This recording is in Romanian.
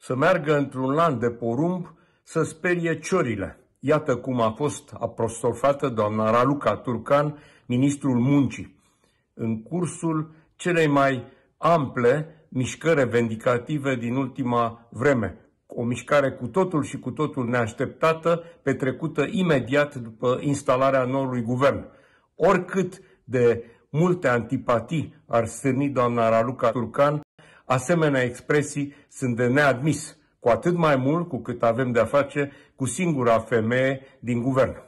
să meargă într-un lan de porumb să sperie ciorile. Iată cum a fost apostrofată doamna Raluca Turcan, ministrul muncii, în cursul celei mai ample mișcări vendicative din ultima vreme. O mișcare cu totul și cu totul neașteptată, petrecută imediat după instalarea noului guvern. Oricât de multe antipatii ar stârni doamna Raluca Turcan, Asemenea expresii sunt de neadmis, cu atât mai mult cu cât avem de-a face cu singura femeie din guvern.